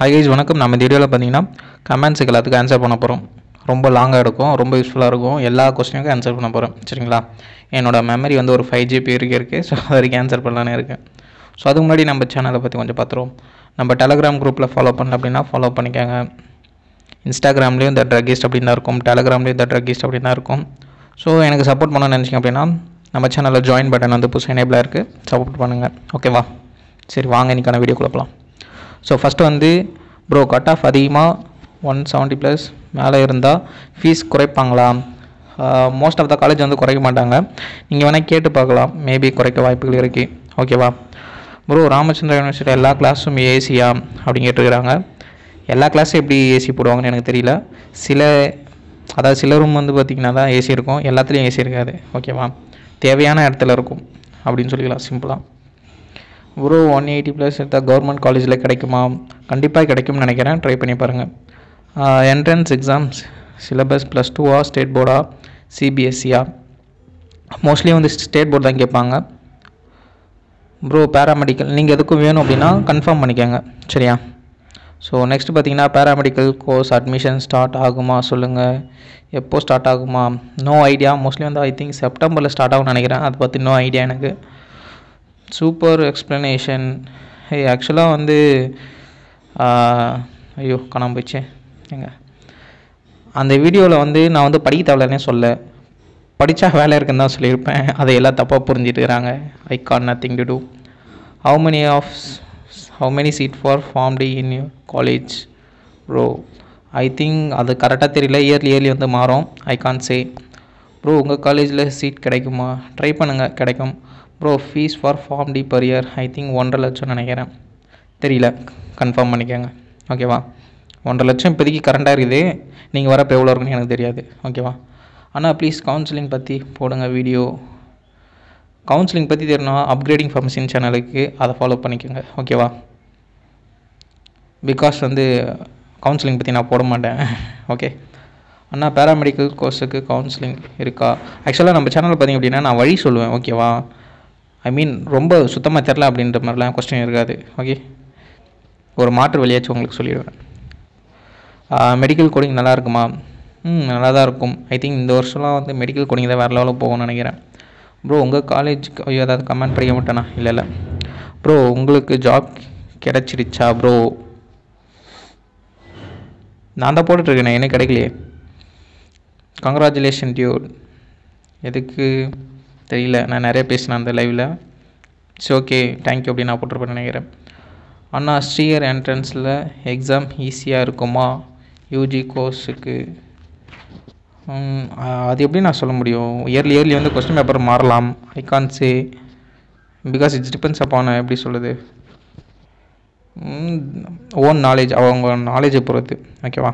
hi guys வணக்கம் நம்ம வீடியோவில் பார்த்தீங்கன்னா கமெண்ட்ஸுக்கு எல்லாத்துக்கும் ஆன்சர் பண்ண போகிறோம் ரொம்ப லாங்காக இருக்கும் ரொம்ப யூஸ்ஃபுல்லாக இருக்கும் எல்லா கொஸ்டினுக்கும் ஆன்சர் பண்ண போகிறோம் சரிங்களா என்னோடய மெமரி வந்து ஒரு ஃபைவ் ஜிபி இருக்கே இருக்குது ஸோ அது வரைக்கும் ஆன்சர் பண்ணலான்னு இருக்கேன் ஸோ அதுக்கு முன்னாடி நம்ம சேனலை பற்றி கொஞ்சம் பார்த்துருவோம் நம்ம டெலகிராம் குரூப்பில் ஃபாலோ பண்ணல அப்படின்னா ஃபாலோ பண்ணிக்கோங்க இன்ஸ்டாகிராம்லேயும் இந்த ட்ரக்கிஸ்ட் அப்படின்னு தான் இருக்கும் டெலகிராம்லேயும் இந்த கிஸ்ட் அப்படின்னு தான் இருக்கும் ஸோ எனக்கு சப்போர்ட் பண்ண நினச்சிங்க அப்படின்னா நம்ம சேனலில் ஜாயின் பட்டன் வந்து புதுசாக எனேபிளாக இருக்குது சப்போர்ட் பண்ணுங்கள் ஓகேவா சரி வாங்க இன்றைக்கான வீடியோ கொடுக்கலாம் ஸோ ஃபஸ்ட்டு வந்து ப்ரோ கட் ஆஃப் அதிகமாக ஒன் செவன்ட்டி ப்ளஸ் மேலே இருந்தால் ஃபீஸ் குறைப்பாங்களா மோஸ்ட் ஆஃப் த காலேஜ் வந்து குறைக்க மாட்டாங்க நீங்கள் வேணால் கேட்டு பார்க்கலாம் மேபி குறைக்க வாய்ப்புகள் இருக்குது ஓகேவா ப்ரோ ராமச்சந்திரா யூனிவர்சிட்டி எல்லா கிளாஸும் ஏசியா அப்படின்னு கேட்டுருக்குறாங்க எல்லா கிளாஸும் எப்படி ஏசி போடுவாங்கன்னு எனக்கு தெரியல சில அதாவது சில ரூம் வந்து பார்த்திங்கன்னா தான் ஏசி இருக்கும் எல்லாத்துலேயும் ஏசி இருக்காது ஓகேவா தேவையான இடத்துல இருக்கும் அப்படின்னு சொல்லிக்கலாம் சிம்பிளாக ப்ரோ ஒன் எயிட்டி ப்ளஸ் எடுத்தால் கவர்மெண்ட் காலேஜில் கிடைக்குமா கண்டிப்பாக கிடைக்கும்னு நினைக்கிறேன் ட்ரை பண்ணி பாருங்கள் என்ட்ரன்ஸ் எக்ஸாம்ஸ் சிலபஸ் ப்ளஸ் டூவா ஸ்டேட் போர்டா சிபிஎஸ்சியா மோஸ்ட்லி வந்து ஸ்டேட் போர்டு தான் கேட்பாங்க ப்ரோ பேராமெடிக்கல் நீங்கள் எதுக்கும் வேணும் அப்படின்னா கன்ஃபார்ம் பண்ணிக்கோங்க சரியா ஸோ நெக்ஸ்ட் பார்த்தீங்கன்னா பேராமெடிக்கல் கோர்ஸ் அட்மிஷன் ஸ்டார்ட் ஆகுமா சொல்லுங்கள் எப்போது ஸ்டார்ட் ஆகுமா நோ ஐடியா மோஸ்ட்லி வந்து ஐ திங்க் செப்டம்பரில் ஸ்டார்ட் ஆகும்னு நினைக்கிறேன் அதை பற்றி நோ ஐடியா எனக்கு சூப்பர் எக்ஸ்ப்ளனேஷன் ஆக்சுவலாக வந்து ஐயோ காணாமல் போயிடுச்சே எங்க அந்த வீடியோவில் வந்து நான் வந்து படிக்க தேவையில்லைனே சொல்ல படித்தா வேலை இருக்குன்னு தான் சொல்லியிருப்பேன் அதை எல்லாம் தப்பாக புரிஞ்சிட்டுக்கிறாங்க I can nothing to do how many of how many seat for pharm D in you college bro I think அது கரெக்டாக தெரியல இயர்லி இயர்லி வந்து மாறும் ஐ கான் சே ப்ரோ உங்கள் காலேஜில் சீட் கிடைக்குமா ட்ரை பண்ணுங்கள் கிடைக்கும் bro fees for pharm D per year I think ஒன்றரை லட்சம் நினைக்கிறேன் தெரியல கன்ஃபார்ம் பண்ணிக்கோங்க ஓகேவா ஒன்றரை லட்சம் இப்போதைக்கு கரண்டாக இருக்குது நீங்கள் வரப்போ எவ்வளோ இருக்குன்னு எனக்கு தெரியாது ஓகேவா ஆனால் ப்ளீஸ் கவுன்சிலிங் பற்றி போடுங்க வீடியோ கவுன்சிலிங் பற்றி தெரியணும் அப்கிரேடிங் ஃபார்மசின் சேனலுக்கு அதை ஃபாலோ பண்ணிக்கோங்க ஓகேவா பிகாஸ் வந்து கவுன்சிலிங் பற்றி நான் போட மாட்டேன் ஓகே அண்ணா பேராமெடிக்கல் கோர்ஸுக்கு கவுன்சிலிங் இருக்கா ஆக்சுவலாக நம்ம சேனலில் பார்த்திங்க அப்படின்னா நான் வழி சொல்லுவேன் ஓகேவா ஐ மீன் ரொம்ப சுத்தமாக தெரில அப்படின்ற மாதிரிலாம் கொஸ்டின் இருக்காது ஓகே ஒரு மாற்று வழியாச்சும் உங்களுக்கு சொல்லிடுவேன் மெடிக்கல் கோடிங் நல்லா இருக்குமா ம் நல்லா தான் இருக்கும் ஐ திங்க் இந்த வருஷம்லாம் வந்து மெடிக்கல் கோடிங் தான் வேறு லெவலில் போகணும்னு நினைக்கிறேன் ப்ரோ உங்கள் காலேஜுக்கு ஐயோ ஏதாவது கமெண்ட் படிக்க மாட்டேனா இல்லை இல்லை ப்ரோ உங்களுக்கு ஜாப் கிடச்சிடுச்சா ப்ரோ நான் தான் போட்டுட்ருக்கேண்ணே என்ன கிடைக்கலையே கங்க்ராச்சுலேஷன் டியூட் எதுக்கு தெரியல நான் நிறைய பேசினேன் அந்த லைவில் இட்ஸ் ஓகே தேங்க்யூ அப்படின்னு நான் போட்டிருப்பேன் நினைக்கிறேன் அண்ணா இயர் என்ட்ரன்ஸில் எக்ஸாம் ஈஸியாக இருக்குமா யூஜி கோர்ஸுக்கு அது எப்படி நான் சொல்ல முடியும் இயர்லி இயர்லி வந்து கொஸ்டின் பேப்பர் மாறலாம் I can say because it's depends upon எப்படி சொல்லுது ஓன் நாலேஜ் அவங்க நாலேஜை பொறுத்து ஓகேவா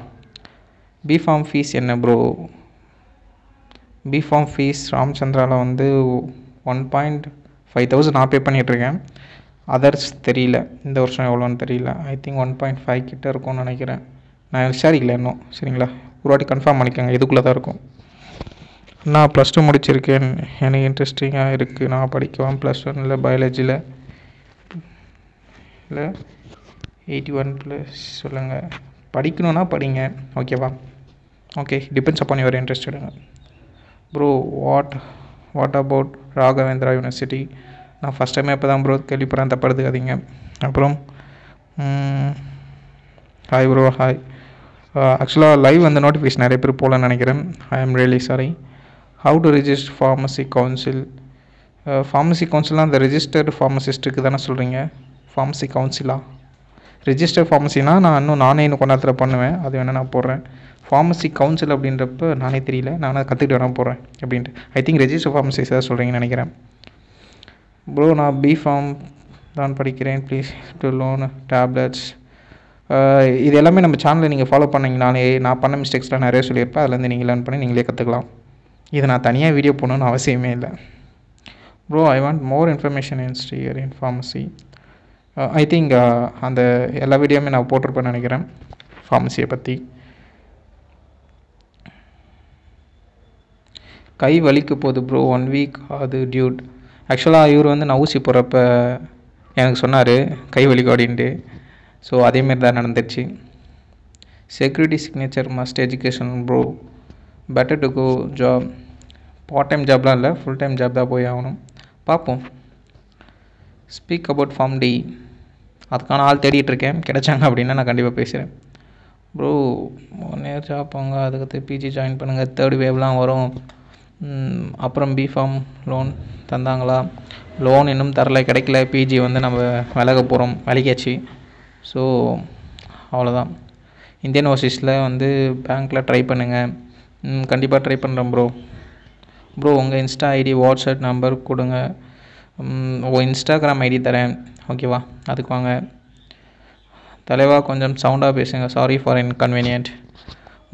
பிஃபார்ம் ஃபீஸ் என்ன ப்ரோ பிஃபார்ம் ஃபீஸ் ராம்சந்திராவில் வந்து ஒன் பாயிண்ட் ஃபைவ் தௌசண்ட் நான் பே பண்ணிகிட்ருக்கேன் அதர்ஸ் தெரியல இந்த வருஷம் எவ்வளோன்னு தெரியல I think one point five கிட்ட இருக்கும்னு நினைக்கிறேன் நான் விசாரிக்கல இன்னும் சரிங்களா ஒரு வாட்டி கன்ஃபார்ம் பண்ணிக்கோங்க இதுக்குள்ளே தான் இருக்கும் நான் ப்ளஸ் டூ முடிச்சிருக்கேன் எனக்கு இன்ட்ரெஸ்டிங்காக இருக்குது நான் படிக்குவேன் ப்ளஸ் ஒன்னில் பயாலஜியில் இல்லை எயிட்டி ஒன் ப்ளஸ் சொல்லுங்கள் படிக்கணுன்னா படிங்க ஓகேவா ஓகே டிபெண்ட்ஸ் அப்பான் யுவர் எடுங்க bro what what about Raghavendra university நான் ஃபஸ்ட் டைம் இப்போ தான் ப்ரோ கேள்விப்படுறேன் தப்பாக எடுத்துக்காதீங்க அப்புறம் ஹாய் ப்ரோ ஹாய் ஆக்சுவலாக லைவ் அந்த நோட்டிஃபிகேஷன் நிறைய பேர் போகலன்னு நினைக்கிறேன் I am really sorry how to register pharmacy council pharmacy கவுன்சிலாக அந்த ரெஜிஸ்டர்டு ஃபார்மசிஸ்ட்டுக்கு தானே சொல்கிறீங்க ஃபார்மசி கவுன்சிலா ரிஜிஸ்டர் ஃபார்மசினா நான் இன்னும் நானே இன்னும் கொண்டாடத்தில் பண்ணுவேன் அது வேணால் நான் போடுறேன் ஃபார்மசி கவுன்சில் அப்படின்றப்ப நானே தெரியல நானும் அதை கற்றுக்கிட்டு வர போகிறேன் அப்படின்ட்டு ஐ திங்க் ரெஜிஸ்டர் ஃபார்மசி தான் சொல்கிறீங்கன்னு நினைக்கிறேன் ப்ரோ நான் பி ஃபார்ம் தான் படிக்கிறேன் ப்ளீஸ் டு லோன் டேப்லெட்ஸ் இது எல்லாமே நம்ம சேனலில் நீங்கள் ஃபாலோ பண்ணிங்கனாலே நான் பண்ண மிஸ்டேக்ஸ்லாம் நிறைய சொல்லியிருப்பேன் அதுலேருந்து நீங்கள் லேர்ன் பண்ணி நீங்களே கற்றுக்கலாம் இது நான் தனியாக வீடியோ போகணுன்னு அவசியமே இல்லை bro I want more information in SRIHER in pharmacy I think அந்த எல்லா வீடியோமே நான் போட்டிருப்பேன்னு நினைக்கிறேன் ஃபார்மசியை பற்றி கை வலிக்கு போகுது ப்ரோ ஒன் வீக் ஆகுது டியூட் ஆக்சுவலாக இவர் வந்து நான் ஊசி போகிறப்ப எனக்கு சொன்னார் கை வலிக்கும் அப்படின்ட்டு ஸோ அதேமாரி தான் நடந்துச்சு security signature must education bro better to go job part time ஜாப்லாம் இல்லை ஃபுல் டைம் ஜாப் தான் போய் ஆகணும் பார்ப்போம் ஸ்பீக் அபவுட் ஃபார்ம் டி அதுக்கான ஆள் தேடிட்டுருக்கேன் கிடைச்சாங்க அப்படின்னா நான் கண்டிப்பாக பேசுகிறேன் ப்ரோ ஒன் இயர் ஜாப் போங்க அதுக்கு பிஜி ஜாயின் பண்ணுங்கள் தேர்ட் வேவ்லாம் வரும் அப்புறம் பிஃபார்ம் லோன் தந்தாங்களா லோன் இன்னும் தரலை கிடைக்கல பிஜி வந்து நம்ம விலக போகிறோம் விலகியாச்சு ஸோ அவ்வளோதான் இந்தியன் ஓவர்சீஸில் வந்து பேங்க்கில் ட்ரை பண்ணுங்கள் கண்டிப்பாக ட்ரை பண்ணுறேன் ப்ரோ ப்ரோ உங்கள் இன்ஸ்டா ஐடி வாட்ஸ்அப் நம்பர் கொடுங்க உங்கள் இன்ஸ்டாகிராம் ஐடி தரேன் ஓகேவா அதுக்கு வாங்க தலைவா கொஞ்சம் சவுண்டாக பேசுங்க sorry for inconvenient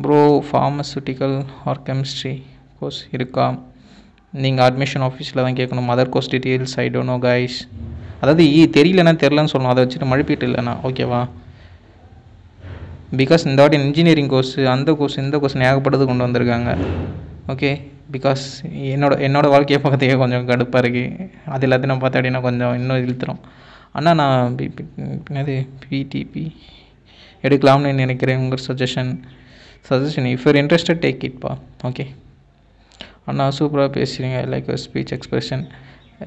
bro pharmaceutical or chemistry course இருக்கா நீங்கள் அட்மிஷன் ஆஃபீஸில் தான் கேட்கணும் மதர் course details I don't know guys அதாவது ஈ தெரியலனா தெரிலன்னு சொல்லணும் அதை வச்சுட்டு மழுப்பிட்டு இல்லைண்ணா ஓகேவா பிகாஸ் இந்த வாட்டி இன்ஜினியரிங் கோர்ஸு அந்த கோர்ஸ் இந்த கோர்ஸ் ஏகப்பட்டது கொண்டு வந்திருக்காங்க ஓகே பிகாஸ் என்னோட என்னோடய வாழ்க்கையை பார்க்கறதுக்கே கொஞ்சம் கடுப்பாக இருக்குது அது எல்லாத்தையும் நான் பார்த்தா அப்படின்னா கொஞ்சம் இன்னும் இழுத்துரும் ஆனால் நான் என்னது பிடிபி எடுக்கலாம்னு நினைக்கிறேன் உங்கள் suggestion suggestion if your interested take இட்பா ஓகே அண்ணா சூப்பராக பேசுகிறீங்க லைக் யுவர் ஸ்பீச் எக்ஸ்பிரஷன்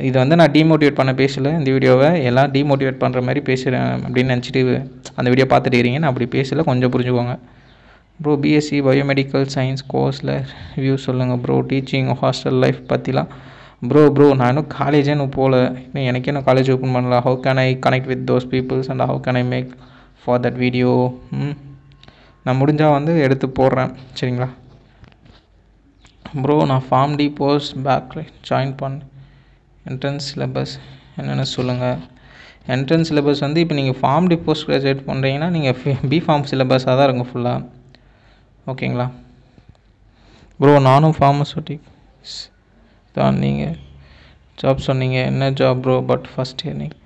இதை வந்து நான் டிமோட்டிவேட் பண்ண பேசலை இந்த வீடியோவை எல்லாம் டிமோட்டிவேட் பண்ணுற மாதிரி பேசுகிறேன் அப்படின்னு நினச்சிட்டு அந்த வீடியோ பார்த்துட்டு இருக்கீங்க நான் அப்படி பேசலை கொஞ்சம் புரிஞ்சுக்கோங்க ப்ரோ பிஎஸ்சி பயோமெடிக்கல் சயின்ஸ் கோர்ஸில் ரிவ்யூ சொல்லுங்கள் ப்ரோ டீச்சிங் ஹாஸ்டல் லைஃப் பற்றிலாம் ப்ரோ ப்ரோ நான் இன்னும் காலேஜே இன்னும் போகல இன்னும் எனக்கு இன்னும் காலேஜ் ஓப்பன் பண்ணல how can I connect with those peoples and how can I make for that video நான் முடிஞ்சால் வந்து எடுத்து போடுறேன் சரிங்களா ப்ரோ நான் ஃபார்ம் டி போஸ்ட் பேக்கில் ஜாயின் பண்ண என்ட்ரன்ஸ் சிலபஸ் என்னென்னு சொல்லுங்கள் என்ட்ரன்ஸ் சிலபஸ் வந்து இப்போ நீங்கள் ஃபார்ம் டி போஸ்ட் கிராஜுவேட் பண்ணுறீங்கன்னா நீங்கள் பி ஃபார்ம் சிலபஸாக தான் இருக்கும் ஃபுல்லாக ஓகேங்களா ப்ரோ நானும் ஃபார்மசூட்டிக்ஸ் தான் நீங்கள் ஜாப் சொன்னீங்க என்ன job bro but first year நீங்கள்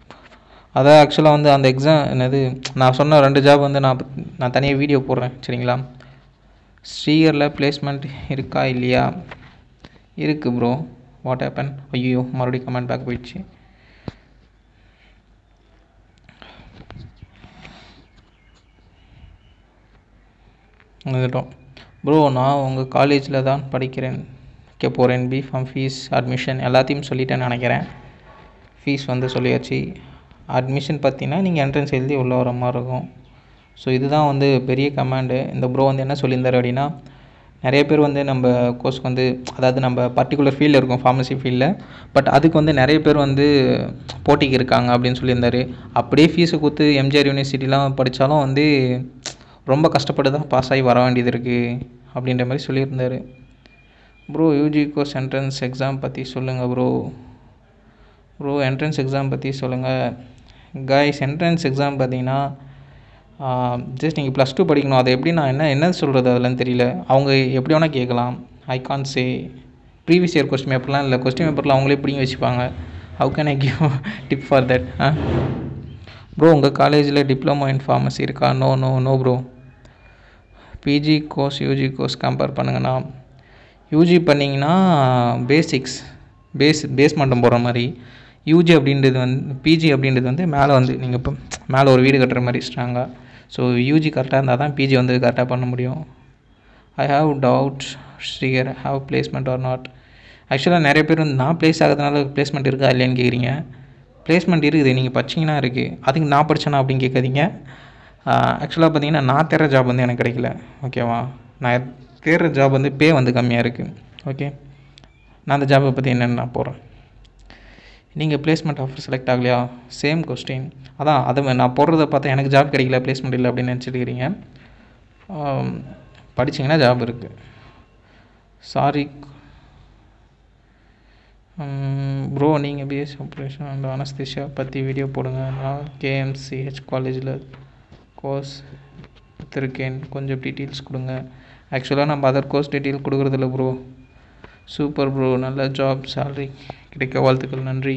அதான் ஆக்சுவலாக வந்து அந்த எக்ஸாம் என்னது நான் சொன்ன ரெண்டு ஜாப் வந்து நான் நான் தனியாக வீடியோ போடுறேன் சரிங்களா ஸ்ரீயரில் ப்ளேஸ்மெண்ட் இருக்கா இல்லையா இருக்குது ப்ரோ வாட் ஹேப்பன் ஐயோ மறுபடியும் கமெண்ட் பேக் போயிடுச்சு வந்துட்டோம் ப்ரோ நான் உங்கள் காலேஜில் தான் படிக்கிறேன் வைக்க போகிறேன் பிஃபார்ம் ஃபீஸ் அட்மிஷன் எல்லாத்தையும் சொல்லிட்டேன்னு நினைக்கிறேன் ஃபீஸ் வந்து சொல்லியாச்சு அட்மிஷன் பார்த்தீங்கன்னா நீங்கள் என்ட்ரன்ஸ் எழுதி உள்ளே வர மாதிரி இருக்கும் ஸோ இதுதான் வந்து பெரிய கமாண்டு இந்த ப்ரோ வந்து என்ன சொல்லியிருந்தார் அப்படின்னா நிறைய பேர் வந்து நம்ம கோர்ஸ்க்கு வந்து அதாவது நம்ம பர்டிகுலர் ஃபீல்டில் இருக்கும் ஃபார்மசி ஃபீல்டில் பட் அதுக்கு வந்து நிறைய பேர் வந்து போட்டிக்கு இருக்காங்க அப்படின்னு சொல்லியிருந்தார் அப்படியே ஃபீஸை கொடுத்து எம்ஜிஆர் யூனிவர்சிட்டிலாம் படித்தாலும் வந்து ரொம்ப கஷ்டப்பட்டு தான் பாஸ் ஆகி வர வேண்டியது இருக்குது அப்படின்ற மாதிரி சொல்லியிருந்தார் bro UG course entrance exam பற்றி சொல்லுங்கள் ப்ரோ ப்ரோ என்ட்ரன்ஸ் எக்ஸாம் பற்றி சொல்லுங்கள் கைஸ் என்ட்ரன்ஸ் எக்ஸாம் பார்த்தீங்கன்னா ஜஸ்ட் நீங்கள் ப்ளஸ் டூ படிக்கணும் அதை எப்படி நான் என்ன என்ன சொல்கிறது அதெல்லாம் தெரியல அவங்க எப்படி வேணால் கேட்கலாம் I can say previous year question பேப்பர்லாம் இல்லை கொஸ்டின் பேப்பரில் அவங்களே பிடிங்க வச்சுப்பாங்க how can I give tip for that ah bro உங்கள் காலேஜில் டிப்ளமோ இன் ஃபார்மசி இருக்கா no no no bro PG course UG course compare பண்ணுங்கண்ணா யூஜி பண்ணிங்கன்னா பேசிக்ஸ் பேஸ் பேஸ் மட்டும் போகிற மாதிரி யூஜி அப்படின்றது வந்து பிஜி அப்படின்றது வந்து மேலே வந்து நீங்கள் இப்போ மேலே ஒரு வீடு கட்டுற மாதிரி ஸ்ட்ராங்காக ஸோ யூஜி கரெக்டாக இருந்தால் தான் பிஜி வந்து கரெக்டாக பண்ண முடியும் I have doubt SRIHER have placement or not ஆக்சுவலாக நிறைய பேர் வந்து நான் ப்ளேஸ் ஆகிறதுனால பிளேஸ்மெண்ட் இருக்கா இல்லையான்னு கேட்குறீங்க பிளேஸ்மெண்ட் இருக்குது நீங்கள் படிச்சிங்கன்னா இருக்குது அதுக்கு நான் படித்தேனா அப்படின்னு கேட்காதீங்க ஆக்சுவலாக பார்த்தீங்கன்னா நான் தேர்ற ஜாப் வந்து எனக்கு கிடைக்கல ஓகேவா நான் தேடுற ஜாப் வந்து பே வந்து கம்மியாக இருக்குது ஓகே நான் அந்த ஜாபை பற்றி என்னென்ன நான் போகிறேன் நீங்கள் பிளேஸ்மெண்ட் ஆஃபர் செலக்ட் ஆகலையா சேம் கொஸ்டின் அதான் அதை நான் போடுறத பார்த்தா எனக்கு ஜாப் கிடைக்கல பிளேஸ்மெண்ட் இல்லை அப்படின்னு நினச்சிட்டுக்கிறீங்க படிச்சிங்கன்னா ஜாப் இருக்குது சாரி ப்ரோ நீங்கள் பிஎஸ் ஆப்ரேஷன் அண்ட் அனஸ்திஷா பற்றி வீடியோ போடுங்க நான் கேஎம்சிஹெச் காலேஜில் கோர்ஸ் எடுத்திருக்கேன் கொஞ்சம் டீட்டெயில்ஸ் கொடுங்க ஆக்சுவலாக நம்ம அதர் கோர்ஸ் டீட்டெயில் கொடுக்குறதில்ல ப்ரோ சூப்பர் ப்ரோ நல்ல ஜாப் சேலரி கிடைக்க வாழ்த்துக்கள் நன்றி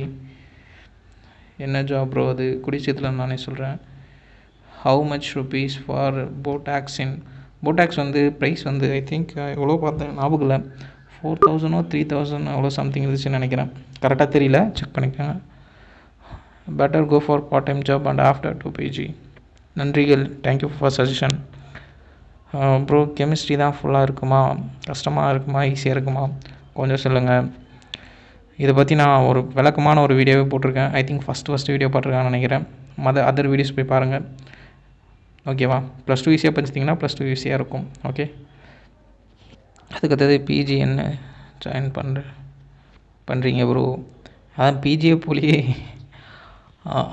என்ன ஜாப் ப்ரோ அது குடிச்சத்தில் நானே சொல்கிறேன் ஹவு மச் ருபீஸ் ஃபார் போட்டாக்ஸின் போட்டாக்ஸ் வந்து ப்ரைஸ் வந்து ஐ திங்க் எவ்வளோ பார்த்தேன் ஞாபகம் இல்லை ஃபோர் தௌசண்டோ த்ரீ தௌசண்ட் அவ்வளோ சம்திங் இருந்துச்சுன்னு நினைக்கிறேன் கரெக்டாக தெரியல செக் பண்ணிக்கோங்க better go for part time job and after do PG நன்றிகள் thank you for suggestion bro chemistry தான் ஃபுல்லாக இருக்குமா கஷ்டமாக இருக்குமா ஈஸியாக இருக்குமா கொஞ்சம் சொல்லுங்கள் இதை பற்றி நான் ஒரு விளக்கமான ஒரு வீடியோவே போட்டிருக்கேன் I think first first video பார்த்துருக்கான்னு நினைக்கிறேன் மத அதர் வீடியோஸ் போய் பாருங்கள் ஓகேவா ப்ளஸ் டூ ஈஸியாக படிச்சிட்டிங்கன்னா ப்ளஸ் டூ ஈஸியாக இருக்கும் ஓகே அதுக்கடுத்தது பிஜி என்ன ஜாயின் பண்ணுற பண்ணுறீங்க ப்ரோ அதான் பிஜியை போலியே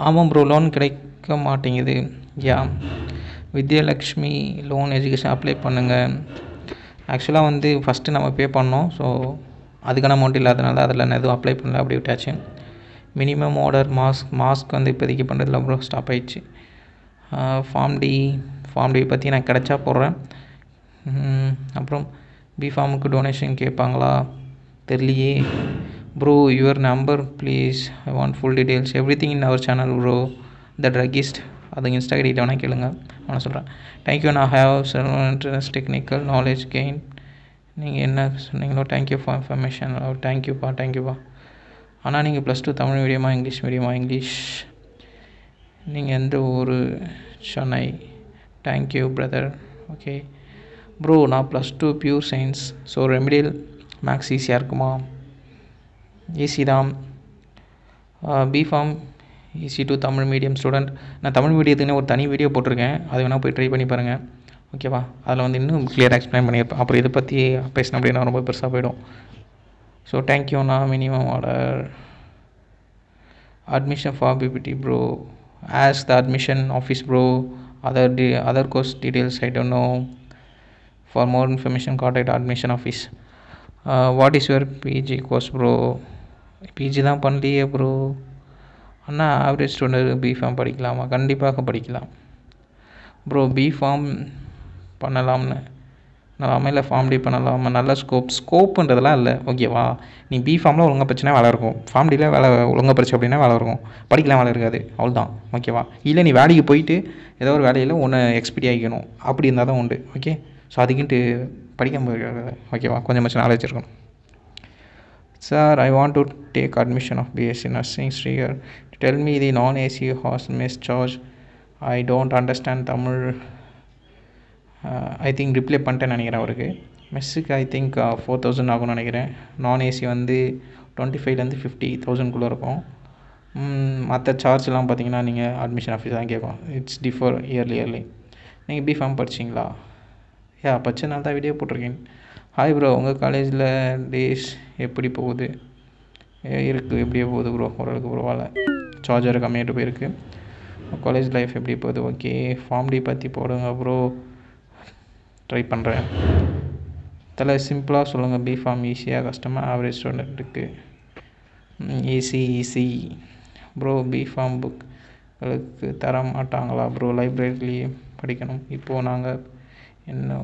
ஆமாம் ப்ரோ லோன் கிடைக்க மாட்டேங்குது yeah Vidyalakshmi loan education apply பண்ணுங்கள் ஆக்சுவலாக வந்து ஃபஸ்ட்டு நம்ம பே பண்ணோம் ஸோ அதுக்கான அமௌண்ட் இல்லாதனால அதில் நான் எதுவும் அப்ளை பண்ணல அப்படி விட்டாச்சு மினிமம் ஆர்டர் மாஸ்க் மாஸ்க் வந்து இப்போதைக்கு பண்ணுறதுல அப்புறம் ஸ்டாப் ஆகிடுச்சு ஃபார்ம் டி ஃபார்ம் டி பற்றி நான் கிடச்சா போடுறேன் அப்புறம் பி ஃபார்முக்கு டொனேஷன் கேட்பாங்களா தெரியலையே bro your number please I want full details everything in our channel bro the druggist அது இன்ஸ்டாகிராம் ஐடியில் வேணால் கேளுங்க வேணால் சொல்கிறேன் தேங்க்யூ நான் ஹேவ் சர்வன்ட்ரஸ் டெக்னிக்கல் நாலேஜ் கெயின் நீங்கள் என்ன சொன்னீங்களோ தேங்க்யூ ஃபார் இன்ஃபர்மேஷன் தேங்க்யூப்பா தேங்க்யூப்பா ஆனால் நீங்கள் ப்ளஸ் டூ தமிழ் மீடியமா இங்கிலீஷ் மீடியமா இங்கிலீஷ் நீங்கள் எந்த ஊர் Chennai thank you brother okay bro நான் plus two pure science so remedial maths ஈஸியாக இருக்குமா ஈஸி தான் B pharm easy to Tamil medium student நான் தமிழ் மீடியத்துக்குன்னு ஒரு தனி வீடியோ போட்டிருக்கேன் அது வேணால் போய் ட்ரை பண்ணி பாருங்கள் ஓகேவா அதில் வந்து இன்னும் கிளியராக எக்ஸ்பிளைன் பண்ணியிருப்பேன் அப்புறம் இதை பற்றி பேசினேன் அப்படின்னா ரொம்ப பெருசாக போயிடும் ஸோ தேங்க்யூண்ணா minimum order admission for BPT bro as the admission office bro other the other course details I don't know for more information contact admission office what is your PG course bro PG தான் பண்ணலையே bro அண்ணா average student B pharm படிக்கலாமா கண்டிப்பாக படிக்கலாம் bro B Pharm பண்ணலாம்னு பண்ணலாமா இல்லை form D பண்ணலாமா நல்ல ஸ்கோப் ஸ்கோப்புன்றதெல்லாம் இல்லை ஓகேவா நீ பி ஃபார்மில் ஒழுங்காக பிரச்சனை வேலை இருக்கும் ஃபார்ம் டியில் வேலை ஒழுங்காக பிரச்சனை அப்படின்னா வேலை இருக்கும் படிக்கலாம் வேலை இருக்காது அவ்வளோதான் ஓகேவா இல்லை நீ வேலைக்கு போயிட்டு ஏதோ ஒரு வேலையில் ஒன்று எக்ஸ்பீரி ஆகிக்கணும் அப்படி இருந்தால் தான் உண்டு ஓகே ஸோ அதுக்குன்ட்டு படிக்க முடியாது ஓகேவா கொஞ்சம் கொஞ்சமாச்சும் நாலேஜ் இருக்கணும் sir I want to take admission of BSc nursing SRIHER tell me the நான் AC has mess charge I don't understand Tamil I think replay பண்ணிட்டேன் நினைக்கிறேன் அவருக்கு மெஸ்ஸுக்கு ஐ திங்க் ஃபோர் தௌசண்ட் ஆகும்னு நினைக்கிறேன் நான் ஏசி வந்து டுவெண்ட்டி ஃபைவ்லேருந்து ஃபிஃப்டி தௌசண்ட்குள்ளே இருக்கும் மற்ற சார்ஜ்லாம் பார்த்தீங்கன்னா நீங்கள் அட்மிஷன் ஆஃபீஸ் தான் கேட்கும் இட்ஸ் டிஃபர் இயர்லி இயர்லி நீங்கள் பி ஃபார்ம் படிச்சிங்களா யா நாள் தான் வீடியோ போட்டிருக்கேன் ஹாய் ப்ரோ உங்கள் காலேஜில் டேஸ் எப்படி போகுது இருக்குது எப்படியே போகுது ப்ரோ ஓரளவுக்கு பரவாயில்ல சார்ஜர் கம்மியாகிட்டு போயிருக்கு காலேஜ் லைஃப் எப்படி போகுது ஓகே ஃபார்ம் டி பற்றி போடுங்க ப்ரோ ட்ரை பண்ணுறேன் தல சிம்பிளாக சொல்லுங்கள் பிஃபார்ம் ஈஸியாக கஷ்டமாக ஆவரேஜ் ஸ்டூடெண்ட் இருக்குது ஈஸி ஈஸி ப்ரோ பிஃபார்ம் புக்களுக்கு தர மாட்டாங்களா ப்ரோ லைப்ரரிலேயே படிக்கணும் இப்போது நாங்கள் என்ன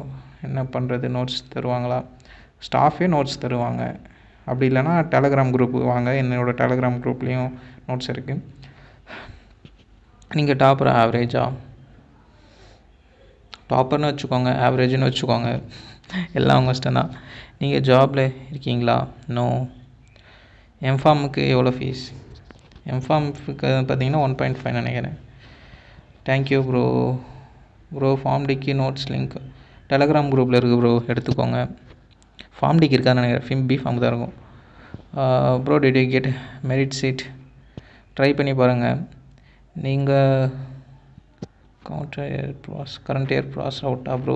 என்ன பண்ணுறது நோட்ஸ் தருவாங்களா ஸ்டாஃபே நோட்ஸ் தருவாங்க அப்படி இல்லைனா டெலகிராம் குரூப்பு வாங்க என்னோடய டெலகிராம் குரூப்லேயும் நோட்ஸ் இருக்குது நீங்கள் டாப்பர் ஆவரேஜா டாப்பர்னு வச்சுக்கோங்க ஆவரேஜ்னு வச்சுக்கோங்க எல்லாம் அவங்க இஷ்டம் தான் நீங்கள் ஜாபில் இருக்கீங்களா நோ எம்ஃபார்முக்கு எவ்வளோ ஃபீஸ் எம்ஃபார்முக்கு பார்த்தீங்கன்னா ஒன் பாயிண்ட் ஃபைவ் நினைக்கிறேன் தேங்க்யூ ப்ரோ ப்ரோ ஃபார்ம் டிக்கி நோட்ஸ் லிங்க் டெலகிராம் குரூப்பில் இருக்குது ப்ரோ எடுத்துக்கோங்க ஃபார்ம் டிக் இருக்கான்னு நினைக்கிறேன் ஃபிம் பி ஃபார்ம் தான் இருக்கும் bro did merit seat try பண்ணி பாருங்கள் நீங்கள் கவுண்டர் ஏர் ப்ராஸ் கரண்ட் இயர் ப்ராஸ் அவுட்டா ப்ரோ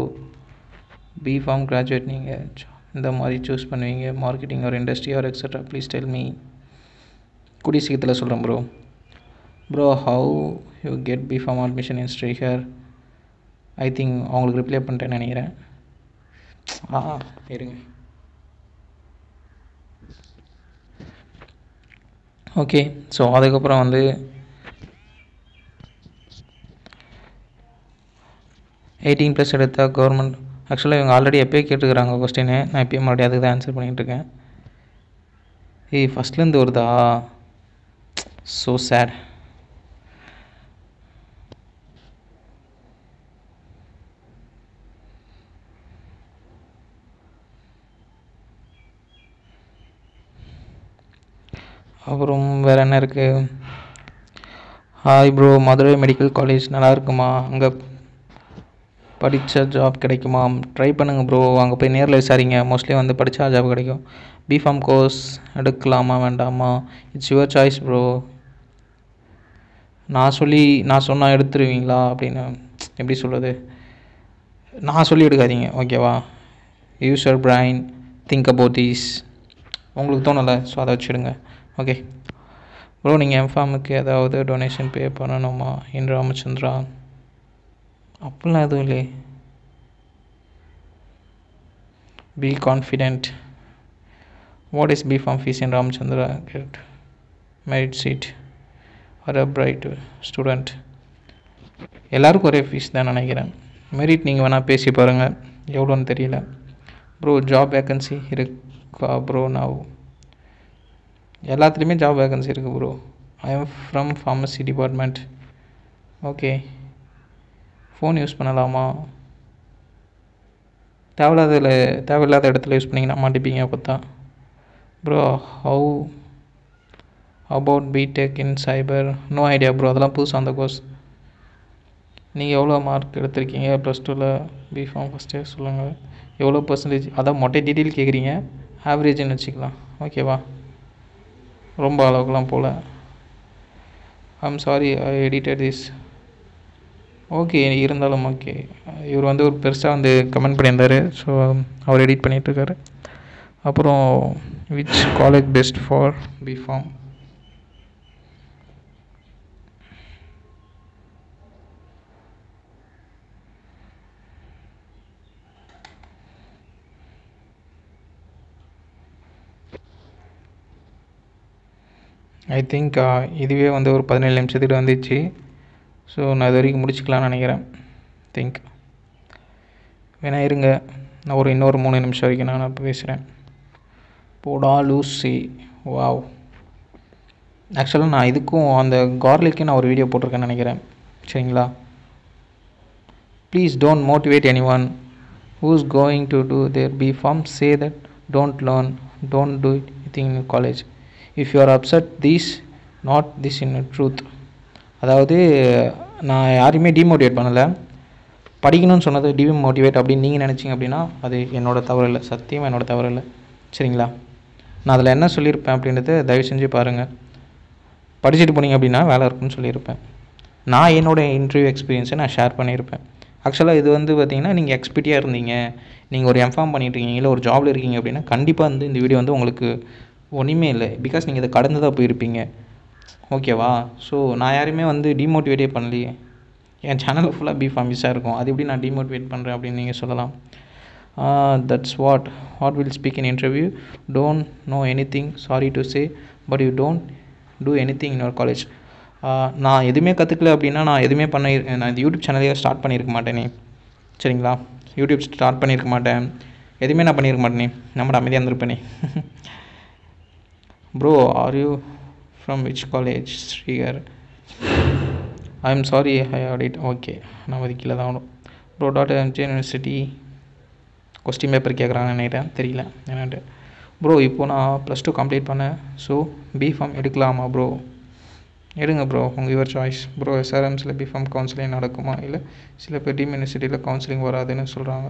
பிஃபார்ம் கிராஜுவேட் நீங்கள் இந்த மாதிரி சூஸ் பண்ணுவீங்க marketing or industry or extra please tell me குடி சீக்கிரத்தில் சொல்கிறேன் bro bro how you get B pharm admission in SRIHER I think அவங்களுக்கு ரிப்ளை பண்ணிட்டேன்னு நினைக்கிறேன் ஆ இருங்க ஓகே ஸோ அதுக்கப்புறம் வந்து எயிட்டீன் ப்ளஸ் எடுத்தால் கவர்மெண்ட் ஆக்சுவலாக இவங்க ஆல்ரெடி எப்போயே கேட்டுக்கிறாங்க கொஸ்டினு நான் எப்பயும் மறுபடியும் அதுக்கு தான் ஆன்சர் பண்ணிகிட்ருக்கேன் ஏய் ஃபஸ்ட்லேருந்து வருதா ஸோ சேட் அப்புறம் வேறு என்ன இருக்குது hi bro Madurai medical college நல்லா இருக்குமா அங்கே படித்த ஜாப் கிடைக்குமா ட்ரை பண்ணுங்கள் ப்ரோ அங்கே போய் நேரில் விசாரிங்க மோஸ்ட்லி வந்து படித்தா ஜாப் கிடைக்கும் பிஃபார்ம் கோர்ஸ் எடுக்கலாமா வேண்டாமா இட்ஸ் யுவர் சாய்ஸ் ப்ரோ நான் சொல்லி நான் சொன்னால் எடுத்துருவீங்களா அப்படின்னு எப்படி சொல்கிறது நான் சொல்லி எடுக்காதீங்க okay use your brain think about these உங்களுக்கு தோணலை ஸோ அதை வச்சுடுங்க ஓகே ப்ரோ நீங்கள் எம்ஃபார்முக்கு ஏதாவது டொனேஷன் பே பண்ணணுமா இன் ராமச்சந்திரா அப்படிலாம் எதுவும் இல்லை be confident what is B pharm fees in Ramachandra get merit seat ஒரு அ பிரைட் ஸ்டூடெண்ட் எல்லாருக்கும் ஒரே ஃபீஸ் தான் நினைக்கிறேன் மெரிட் நீங்கள் வேணால் பேசி பாருங்கள் எவ்வளோன்னு தெரியல ப்ரோ ஜாப் வேக்கன்சி இருக்கா ப்ரோ நான் எல்லாத்துலேயுமே ஜாப் வேக்கன்சி இருக்குது bro I am from pharmacy department okay phone use பண்ணலாமா தேவையில்லாததில் தேவையில்லாத இடத்துல யூஸ் பண்ணிங்கன்னா மாட்டிப்பீங்க பார்த்தா bro how about BTech in cyber no idea bro அதெல்லாம் புதுசாக அந்த கோர்ஸ் நீங்கள் எவ்வளோ மார்க் எடுத்திருக்கீங்க ப்ளஸ் டூவில் பிஃபார்ம் ஃபஸ்ட் இயர் சொல்லுங்கள் எவ்வளோ பர்சன்டேஜ் அதான் மொட்டை டீட்டெயில் கேட்குறீங்க ஆவரேஜ்னு வச்சுக்கலாம் ஓகேவா ரொம்ப அளவுக்குலாம் போகல I am sorry I edited this okay இருந்தாலும் ஓகே இவர் வந்து ஒரு பெருசாக வந்து கமெண்ட் பண்ணியிருந்தார் ஸோ அவர் எடிட் பண்ணிகிட்ருக்காரு அப்புறம் which college best for B pharm I think இதுவே வந்து ஒரு பதினேழு நிமிஷத்துக்கிட்ட வந்துச்சு ஸோ நான் இது வரைக்கும் முடிச்சுக்கலான்னு நினைக்கிறேன் திங்க் வேணா இருங்க நான் ஒரு இன்னொரு மூணு நிமிஷம் வரைக்கும் நான் பேசுகிறேன் போடா லூசி வாவ் ஆக்சுவலாக நான் இதுக்கும் அந்த கார்லிக்கும் நான் ஒரு வீடியோ போட்டிருக்கேன்னு நினைக்கிறேன் சரிங்களா please don't motivate anyone who's going to do their B pharm say that don't learn don't do it thing in college if you are upset these not this in truth அதாவது நான் யாரையுமே demotivate பண்ணலை படிக்கணும்னு சொன்னது demotivate அப்படின்னு நீங்கள் நினச்சிங்க அப்படின்னா அது என்னோடய தவறு இல்லை சத்தியமாக என்னோடய தவறு இல்லை சரிங்களா நான் அதில் என்ன சொல்லியிருப்பேன் அப்படின்றத தயவு செஞ்சு பாருங்கள் படிச்சுட்டு போனீங்க அப்படின்னா வேலை இருக்குன்னு சொல்லியிருப்பேன் நான் என்னோடய இன்டர்வியூ எக்ஸ்பீரியன்ஸை நான் ஷேர் பண்ணியிருப்பேன் ஆக்சுவலாக இது வந்து பார்த்திங்கன்னா நீங்கள் எக்ஸ்பிட்டியாக இருந்தீங்க நீங்கள் ஒரு எம்ஃபார்ம் பண்ணிட்டுருக்கீங்க இருக்கீங்க இல்லை ஒரு ஜாபில் இருக்கீங்க அப்படின்னா கண்டிப்பாக வந்து இந்த வீடியோ வந்து உங்களுக்கு ஒன்றுமே இல்லை பிகாஸ் நீங்கள் இதை கடந்து தான் போயிருப்பீங்க ஓகேவா ஸோ நான் யாரையுமே வந்து டிமோட்டிவேட்டே பண்ணலையே என் சேனல் ஃபுல்லாக பீஃப் ஃபமிஸாக இருக்கும் அது எப்படி நான் டிமோட்டிவேட் பண்ணுறேன் அப்படின்னு நீங்கள் சொல்லலாம் that's what what will speak in interview don't know anything sorry to say but you don't do anything in your college நான் எதுவுமே கற்றுக்கல அப்படின்னா நான் எதுவுமே பண்ண நான் இந்த யூடியூப் சேனலையே ஸ்டார்ட் பண்ணியிருக்க மாட்டேனே சரிங்களா யூடியூப் ஸ்டார்ட் பண்ணியிருக்க மாட்டேன் எதுவுமே நான் பண்ணியிருக்க மாட்டேனே நம்மளோட அமைதியாக இருந்திருப்பேனே bro are you from which college Srikar I am sorry hi ஆடிட் ஓகே நம்ம அது கீழே தான் ஆகணும் bro that MG university question paper கேட்குறாங்கன்னு நினைக்கிறேன் தெரியல என்னென்ட்டு ப்ரோ இப்போது நான் ப்ளஸ் டூ கம்ப்ளீட் பண்ணேன் ஸோ பிஃபார்ம் எடுக்கலாமா ப்ரோ எடுங்க ப்ரோ உங்கள் யுவர் சாய்ஸ் ப்ரோ எஸ்ஆர்எம்ஸில் பிஃபார்ம் கவுன்சிலிங் நடக்குமா இல்லை சில பேர் டீம் யூனிவர்சிட்டியில் கவுன்சிலிங் வராதுன்னு சொல்கிறாங்க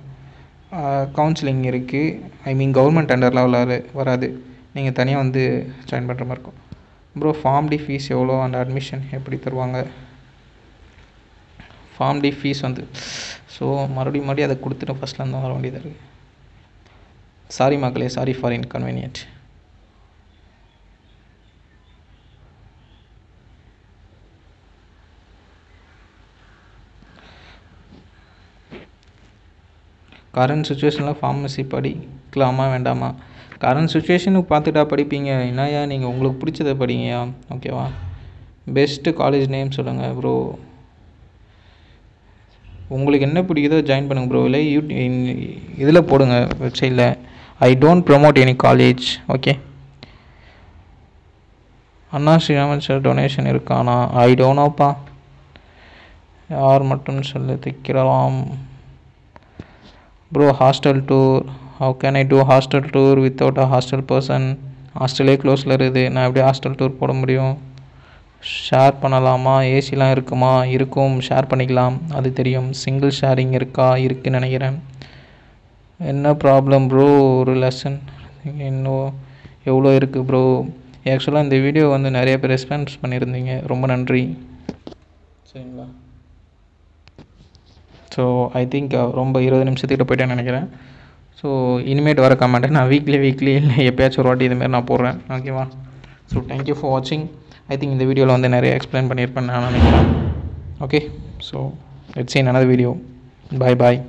கவுன்சிலிங் இருக்குது ஐ மீன் கவர்மெண்ட் டெண்டர்லாம் வராது வராது நீங்கள் தனியாக வந்து ஜாயின் பண்ணுற மாதிரி இருக்கும் ப்ரோ ஃபார்ம் டி ஃபீஸ் எவ்வளோ அண்ட் அட்மிஷன் எப்படி தருவாங்க ஃபார்ம் டி ஃபீஸ் வந்து ஸோ மறுபடியும் மறுபடியும் அதை கொடுத்துட்டு ஃபஸ்ட்லேருந்து வர வேண்டியதாக இருக்குது சாரி மக்களே சாரி ஃபார் இன்கன்வீனியன்ட் கரண்ட் சுச்சுவேஷனில் ஃபார்மசி படிக்கலாமா வேண்டாமா கரண்ட் சுச்சுவேஷனுக்கு பார்த்துட்டா படிப்பீங்க என்னய்யா நீங்கள் உங்களுக்கு பிடிச்சத படிங்க ஓகேவா பெஸ்ட்டு காலேஜ் நேம் சொல்லுங்கள் ப்ரோ உங்களுக்கு என்ன பிடிக்குதோ ஜாயின் பண்ணுங்கள் ப்ரோ இல்லை யூ இதில் போடுங்க வெப்சைட்டில் I don't promote any college okay அண்ணா ஸ்ரீராமன் சார் டொனேஷன் இருக்கானா ஐ டோனோப்பா யார் மட்டும் சொல்ல திக்கிறலாம் bro hostel tour how can I do hostel tour without a hostel person ஹாஸ்டலே க்ளோஸில் இருக்குது நான் எப்படி ஹாஸ்டல் டூர் போட முடியும் ஷேர் பண்ணலாமா ஏசிலாம் இருக்குமா இருக்கும் ஷேர் பண்ணிக்கலாம் அது தெரியும் சிங்கிள் ஷேரிங் இருக்கா இருக்குன்னு நினைக்கிறேன் என்ன ப்ராப்ளம் ப்ரோ ஒரு லெசன் இன்னும் எவ்வளோ இருக்குது ப்ரோ ஆக்சுவலாக இந்த வீடியோ வந்து நிறைய பேர் ரெஸ்பான்ஸ் பண்ணியிருந்தீங்க ரொம்ப நன்றி சரிங்களா ஸோ ஐ திங்க் ரொம்ப இருபது நிமிஷத்துக்கிட்ட போயிட்டேன்னு நினைக்கிறேன் ஸோ இனிமேட் வர கமெண்ட்டை நான் வீக்லி வீக்லி இல்லை எப்பயாச்சும் ஒரு வாட்டி இதுமாரி நான் போடுறேன் ஓகேவா ஸோ தேங்க்யூ ஃபார் வாட்சிங் ஐ திங்க் இந்த வீடியோவில் வந்து நிறைய எக்ஸ்பிளைன் பண்ணியிருப்பேன் நான் நினைக்கிறேன் okay so let's seen another video bye bye